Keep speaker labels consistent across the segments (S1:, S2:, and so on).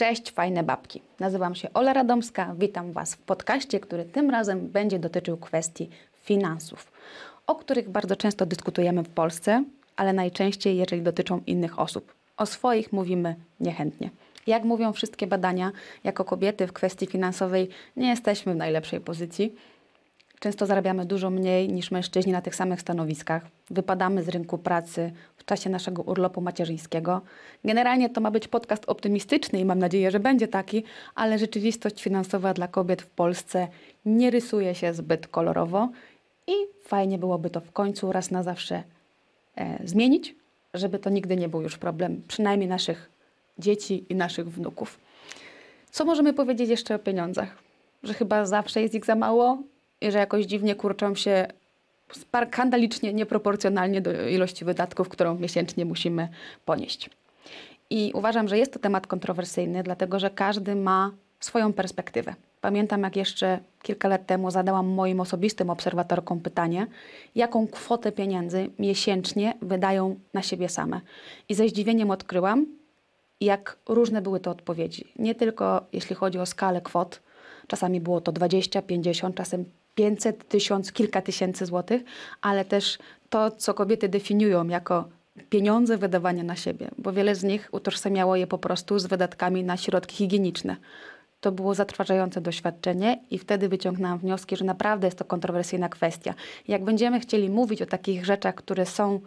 S1: Cześć, fajne babki. Nazywam się Ola Radomska. Witam Was w podcaście, który tym razem będzie dotyczył kwestii finansów, o których bardzo często dyskutujemy w Polsce, ale najczęściej, jeżeli dotyczą innych osób. O swoich mówimy niechętnie. Jak mówią wszystkie badania, jako kobiety w kwestii finansowej nie jesteśmy w najlepszej pozycji. Często zarabiamy dużo mniej niż mężczyźni na tych samych stanowiskach. Wypadamy z rynku pracy, czasie naszego urlopu macierzyńskiego. Generalnie to ma być podcast optymistyczny i mam nadzieję, że będzie taki, ale rzeczywistość finansowa dla kobiet w Polsce nie rysuje się zbyt kolorowo i fajnie byłoby to w końcu raz na zawsze e, zmienić, żeby to nigdy nie był już problem, przynajmniej naszych dzieci i naszych wnuków. Co możemy powiedzieć jeszcze o pieniądzach? Że chyba zawsze jest ich za mało i że jakoś dziwnie kurczą się skandalicznie nieproporcjonalnie do ilości wydatków, którą miesięcznie musimy ponieść. I uważam, że jest to temat kontrowersyjny, dlatego że każdy ma swoją perspektywę. Pamiętam, jak jeszcze kilka lat temu zadałam moim osobistym obserwatorkom pytanie, jaką kwotę pieniędzy miesięcznie wydają na siebie same. I ze zdziwieniem odkryłam, jak różne były te odpowiedzi. Nie tylko jeśli chodzi o skalę kwot, czasami było to 20, 50, czasem 500, 1000, kilka tysięcy złotych, ale też to, co kobiety definiują jako pieniądze wydawania na siebie, bo wiele z nich utożsamiało je po prostu z wydatkami na środki higieniczne. To było zatrważające doświadczenie i wtedy wyciągnęłam wnioski, że naprawdę jest to kontrowersyjna kwestia. Jak będziemy chcieli mówić o takich rzeczach, które są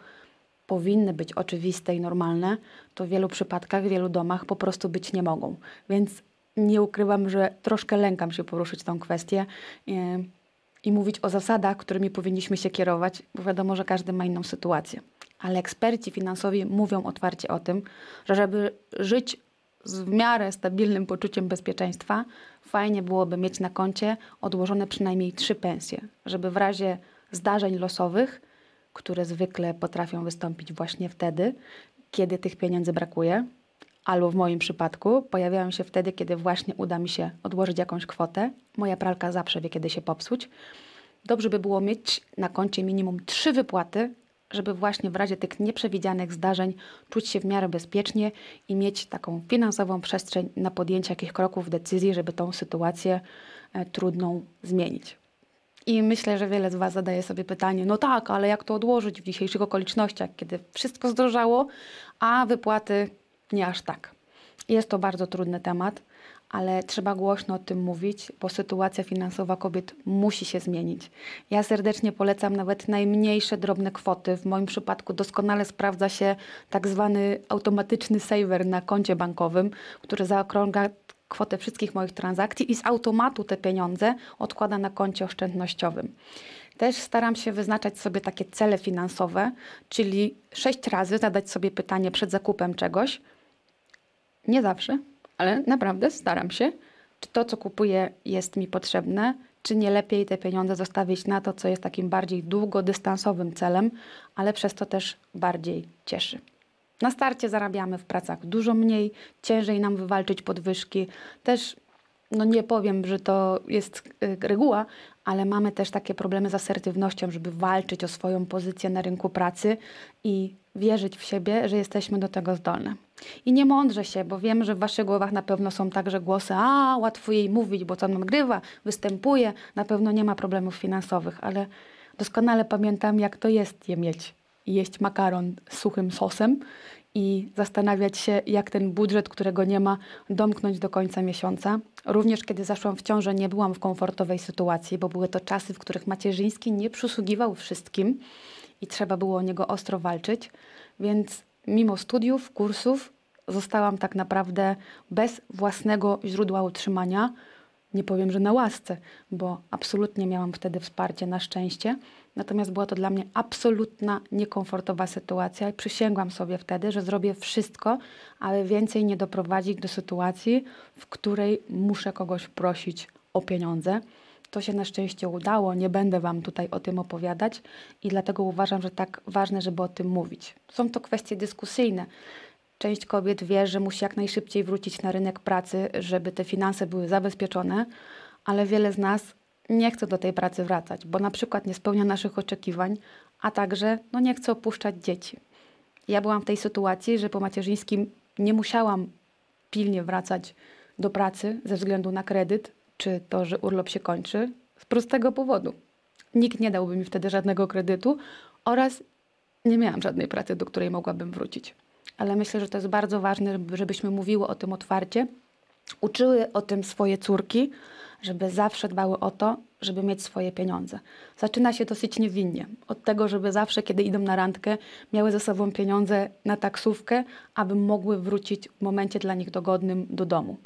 S1: powinny być oczywiste i normalne, to w wielu przypadkach, w wielu domach po prostu być nie mogą. Więc nie ukrywam, że troszkę lękam się poruszyć tą kwestię i mówić o zasadach, którymi powinniśmy się kierować, bo wiadomo, że każdy ma inną sytuację. Ale eksperci finansowi mówią otwarcie o tym, że żeby żyć z w miarę stabilnym poczuciem bezpieczeństwa, fajnie byłoby mieć na koncie odłożone przynajmniej trzy pensje, żeby w razie zdarzeń losowych, które zwykle potrafią wystąpić właśnie wtedy, kiedy tych pieniędzy brakuje, albo w moim przypadku pojawiają się wtedy, kiedy właśnie uda mi się odłożyć jakąś kwotę. Moja pralka zawsze wie, kiedy się popsuć. Dobrze by było mieć na koncie minimum trzy wypłaty, żeby właśnie w razie tych nieprzewidzianych zdarzeń czuć się w miarę bezpiecznie i mieć taką finansową przestrzeń na podjęcie jakichś kroków, decyzji, żeby tą sytuację e, trudną zmienić. I myślę, że wiele z Was zadaje sobie pytanie, no tak, ale jak to odłożyć w dzisiejszych okolicznościach, kiedy wszystko zdrożało, a wypłaty nie aż tak. Jest to bardzo trudny temat, ale trzeba głośno o tym mówić, bo sytuacja finansowa kobiet musi się zmienić. Ja serdecznie polecam nawet najmniejsze drobne kwoty. W moim przypadku doskonale sprawdza się tak zwany automatyczny saver na koncie bankowym, który zaokrąga kwotę wszystkich moich transakcji i z automatu te pieniądze odkłada na koncie oszczędnościowym. Też staram się wyznaczać sobie takie cele finansowe, czyli sześć razy zadać sobie pytanie przed zakupem czegoś, nie zawsze, ale naprawdę staram się, czy to, co kupuję, jest mi potrzebne, czy nie lepiej te pieniądze zostawić na to, co jest takim bardziej długodystansowym celem, ale przez to też bardziej cieszy. Na starcie zarabiamy w pracach dużo mniej, ciężej nam wywalczyć podwyżki. Też, no nie powiem, że to jest y, reguła, ale mamy też takie problemy z asertywnością, żeby walczyć o swoją pozycję na rynku pracy i wierzyć w siebie, że jesteśmy do tego zdolne. I nie mądrze się, bo wiem, że w waszych głowach na pewno są także głosy, a łatwo jej mówić, bo co on grywa, występuje, na pewno nie ma problemów finansowych, ale doskonale pamiętam, jak to jest je mieć. Jeść makaron z suchym sosem i zastanawiać się, jak ten budżet, którego nie ma, domknąć do końca miesiąca. Również kiedy zaszłam w ciążę, nie byłam w komfortowej sytuacji, bo były to czasy, w których macierzyński nie przysługiwał wszystkim i trzeba było o niego ostro walczyć, więc mimo studiów, kursów, zostałam tak naprawdę bez własnego źródła utrzymania. Nie powiem, że na łasce, bo absolutnie miałam wtedy wsparcie, na szczęście. Natomiast była to dla mnie absolutna niekomfortowa sytuacja i przysięgłam sobie wtedy, że zrobię wszystko, aby więcej nie doprowadzić do sytuacji, w której muszę kogoś prosić o pieniądze to się na szczęście udało, nie będę Wam tutaj o tym opowiadać i dlatego uważam, że tak ważne, żeby o tym mówić. Są to kwestie dyskusyjne. Część kobiet wie, że musi jak najszybciej wrócić na rynek pracy, żeby te finanse były zabezpieczone, ale wiele z nas nie chce do tej pracy wracać, bo na przykład nie spełnia naszych oczekiwań, a także no, nie chce opuszczać dzieci. Ja byłam w tej sytuacji, że po macierzyńskim nie musiałam pilnie wracać do pracy ze względu na kredyt, czy to, że urlop się kończy z prostego powodu. Nikt nie dałby mi wtedy żadnego kredytu oraz nie miałam żadnej pracy, do której mogłabym wrócić. Ale myślę, że to jest bardzo ważne, żebyśmy mówiły o tym otwarcie, uczyły o tym swoje córki, żeby zawsze dbały o to, żeby mieć swoje pieniądze. Zaczyna się dosyć niewinnie. Od tego, żeby zawsze, kiedy idą na randkę, miały ze sobą pieniądze na taksówkę, aby mogły wrócić w momencie dla nich dogodnym do domu.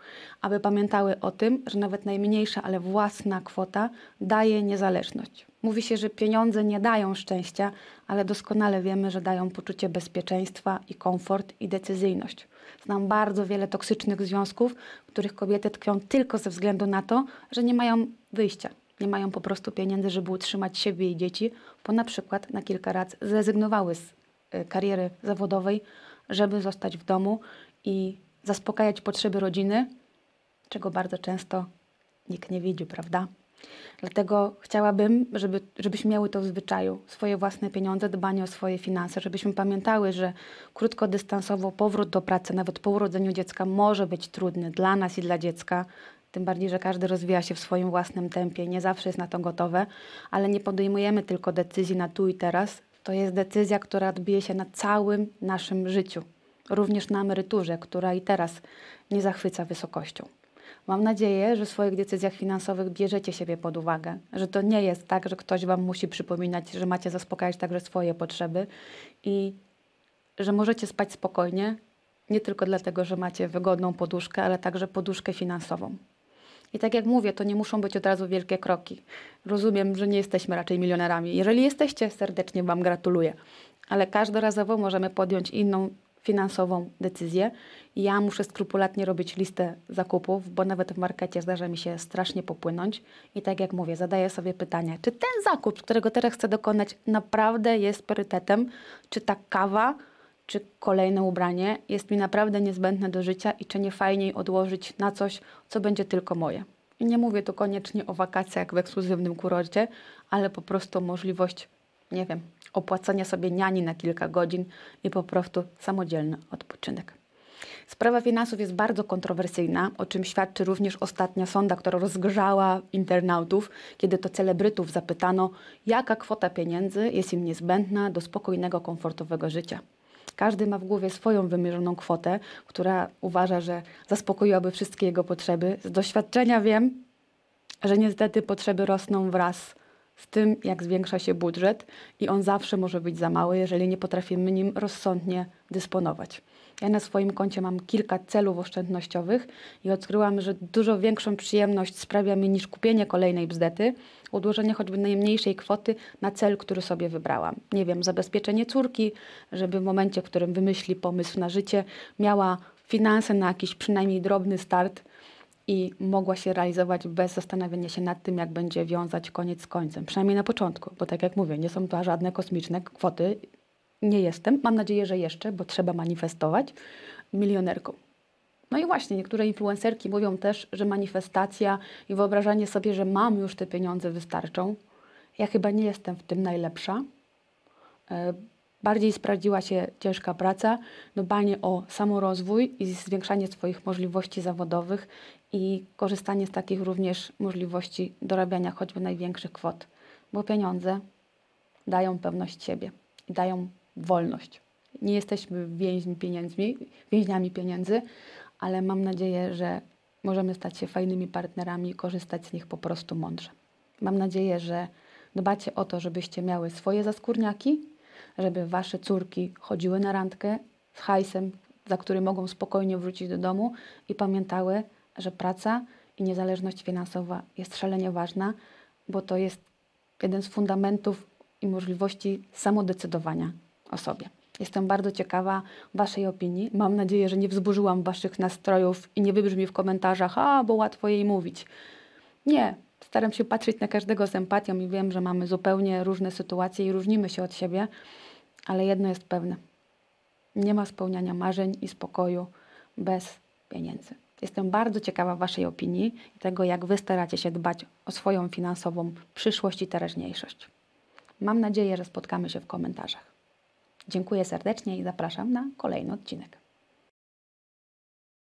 S1: Aby pamiętały o tym, że nawet najmniejsza, ale własna kwota daje niezależność. Mówi się, że pieniądze nie dają szczęścia, ale doskonale wiemy, że dają poczucie bezpieczeństwa i komfort i decyzyjność. Znam bardzo wiele toksycznych związków, w których kobiety tkwią tylko ze względu na to, że nie mają wyjścia. Nie mają po prostu pieniędzy, żeby utrzymać siebie i dzieci, bo na przykład na kilka lat zrezygnowały z y, kariery zawodowej, żeby zostać w domu i zaspokajać potrzeby rodziny, czego bardzo często nikt nie widzi, prawda? Dlatego chciałabym, żeby, żebyśmy miały to w zwyczaju, swoje własne pieniądze, dbanie o swoje finanse, żebyśmy pamiętały, że krótkodystansowo powrót do pracy, nawet po urodzeniu dziecka, może być trudny dla nas i dla dziecka, tym bardziej, że każdy rozwija się w swoim własnym tempie, nie zawsze jest na to gotowe, ale nie podejmujemy tylko decyzji na tu i teraz. To jest decyzja, która odbije się na całym naszym życiu, również na emeryturze, która i teraz nie zachwyca wysokością. Mam nadzieję, że w swoich decyzjach finansowych bierzecie siebie pod uwagę, że to nie jest tak, że ktoś Wam musi przypominać, że macie zaspokajać także swoje potrzeby i że możecie spać spokojnie, nie tylko dlatego, że macie wygodną poduszkę, ale także poduszkę finansową. I tak jak mówię, to nie muszą być od razu wielkie kroki. Rozumiem, że nie jesteśmy raczej milionerami. Jeżeli jesteście, serdecznie Wam gratuluję. Ale każdorazowo możemy podjąć inną finansową decyzję. Ja muszę skrupulatnie robić listę zakupów, bo nawet w markecie zdarza mi się strasznie popłynąć. I tak jak mówię, zadaję sobie pytanie: czy ten zakup, którego teraz chcę dokonać, naprawdę jest priorytetem? Czy ta kawa, czy kolejne ubranie jest mi naprawdę niezbędne do życia i czy nie fajniej odłożyć na coś, co będzie tylko moje. I nie mówię tu koniecznie o wakacjach w ekskluzywnym kurorcie, ale po prostu możliwość, nie wiem, opłacania sobie niani na kilka godzin i po prostu samodzielny odpoczynek. Sprawa finansów jest bardzo kontrowersyjna, o czym świadczy również ostatnia sonda, która rozgrzała internautów, kiedy to celebrytów zapytano, jaka kwota pieniędzy jest im niezbędna do spokojnego, komfortowego życia. Każdy ma w głowie swoją wymierzoną kwotę, która uważa, że zaspokoiłaby wszystkie jego potrzeby. Z doświadczenia wiem, że niestety potrzeby rosną wraz z tym, jak zwiększa się budżet i on zawsze może być za mały, jeżeli nie potrafimy nim rozsądnie dysponować. Ja na swoim koncie mam kilka celów oszczędnościowych i odkryłam, że dużo większą przyjemność sprawia mi niż kupienie kolejnej bzdety, odłożenie choćby najmniejszej kwoty na cel, który sobie wybrałam. Nie wiem, zabezpieczenie córki, żeby w momencie, w którym wymyśli pomysł na życie, miała finanse na jakiś przynajmniej drobny start i mogła się realizować bez zastanawiania się nad tym, jak będzie wiązać koniec z końcem, przynajmniej na początku, bo tak jak mówię, nie są to żadne kosmiczne kwoty nie jestem, mam nadzieję, że jeszcze, bo trzeba manifestować, milionerką. No i właśnie, niektóre influencerki mówią też, że manifestacja i wyobrażanie sobie, że mam już te pieniądze wystarczą. Ja chyba nie jestem w tym najlepsza. E, bardziej sprawdziła się ciężka praca, dbanie o samorozwój i zwiększanie swoich możliwości zawodowych i korzystanie z takich również możliwości dorabiania choćby największych kwot, bo pieniądze dają pewność siebie i dają wolność. Nie jesteśmy więźni pieniędzmi, więźniami pieniędzy, ale mam nadzieję, że możemy stać się fajnymi partnerami i korzystać z nich po prostu mądrze. Mam nadzieję, że dbacie o to, żebyście miały swoje zaskórniaki, żeby wasze córki chodziły na randkę z hajsem, za który mogą spokojnie wrócić do domu i pamiętały, że praca i niezależność finansowa jest szalenie ważna, bo to jest jeden z fundamentów i możliwości samodecydowania o sobie. Jestem bardzo ciekawa Waszej opinii. Mam nadzieję, że nie wzburzyłam Waszych nastrojów i nie wybrzmi w komentarzach, a bo łatwo jej mówić. Nie, staram się patrzeć na każdego z empatią i wiem, że mamy zupełnie różne sytuacje i różnimy się od siebie, ale jedno jest pewne. Nie ma spełniania marzeń i spokoju bez pieniędzy. Jestem bardzo ciekawa Waszej opinii i tego, jak Wy staracie się dbać o swoją finansową przyszłość i teraźniejszość. Mam nadzieję, że spotkamy się w komentarzach. Dziękuję serdecznie i zapraszam na kolejny odcinek.